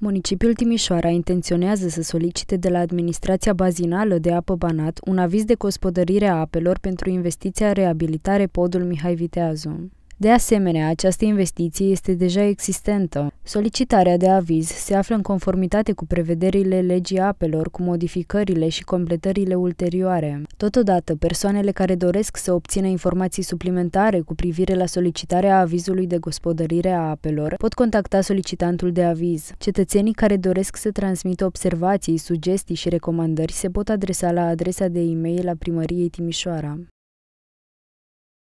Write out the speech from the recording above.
Municipiul Timișoara intenționează să solicite de la Administrația Bazinală de Apă Banat un aviz de gospodărire a apelor pentru investiția reabilitare podul Mihai Viteazu. De asemenea, această investiție este deja existentă. Solicitarea de aviz se află în conformitate cu prevederile legii apelor, cu modificările și completările ulterioare. Totodată, persoanele care doresc să obțină informații suplimentare cu privire la solicitarea avizului de gospodărire a apelor pot contacta solicitantul de aviz. Cetățenii care doresc să transmită observații, sugestii și recomandări se pot adresa la adresa de e-mail a primăriei Timișoara.